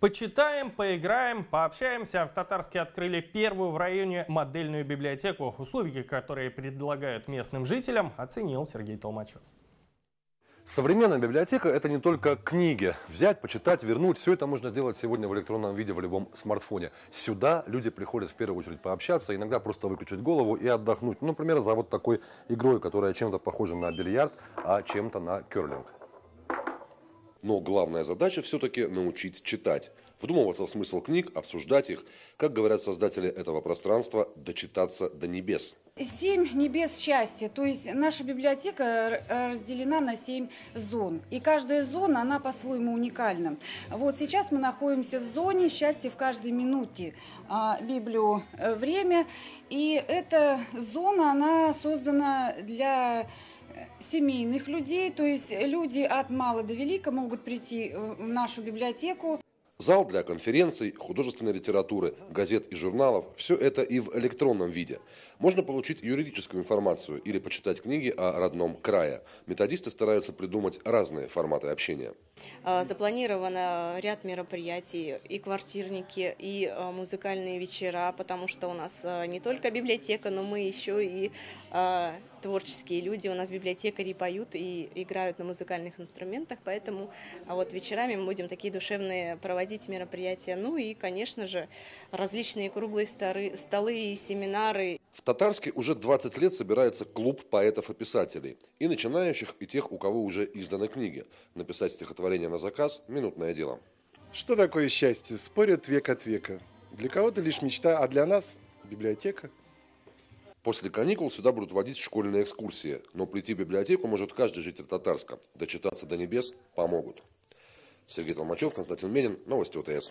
Почитаем, поиграем, пообщаемся. В Татарске открыли первую в районе модельную библиотеку. Услуги, которые предлагают местным жителям, оценил Сергей Толмачев. Современная библиотека – это не только книги. Взять, почитать, вернуть – все это можно сделать сегодня в электронном виде в любом смартфоне. Сюда люди приходят в первую очередь пообщаться, иногда просто выключить голову и отдохнуть. Ну, например, за вот такой игрой, которая чем-то похожа на бильярд, а чем-то на керлинг. Но главная задача все-таки научить читать. Вдумываться в смысл книг, обсуждать их, как говорят создатели этого пространства, дочитаться до небес. Семь небес счастья. То есть наша библиотека э, разделена на семь зон. И каждая зона, она по-своему уникальна. Вот сейчас мы находимся в зоне счастья в каждой минуте. А, Библию э, время. И эта зона, она создана для семейных людей, то есть люди от мала до велика могут прийти в нашу библиотеку. Зал для конференций, художественной литературы, газет и журналов – все это и в электронном виде. Можно получить юридическую информацию или почитать книги о родном крае. Методисты стараются придумать разные форматы общения. А, запланировано ряд мероприятий, и квартирники, и а, музыкальные вечера, потому что у нас а, не только библиотека, но мы еще и творческие люди. У нас библиотекари поют и играют на музыкальных инструментах, поэтому а вот вечерами мы будем такие душевные проводить мероприятия. Ну и, конечно же, различные круглые столы, столы и семинары. В Татарске уже 20 лет собирается клуб поэтов и писателей, и начинающих, и тех, у кого уже изданы книги. Написать стихотворение на заказ – минутное дело. Что такое счастье? Спорят век от века. Для кого-то лишь мечта, а для нас – библиотека – После каникул сюда будут водить школьные экскурсии, но прийти в библиотеку может каждый житель Татарска. Дочитаться до небес помогут. Сергей Толмачев, Константин Менин, Новости ОТС.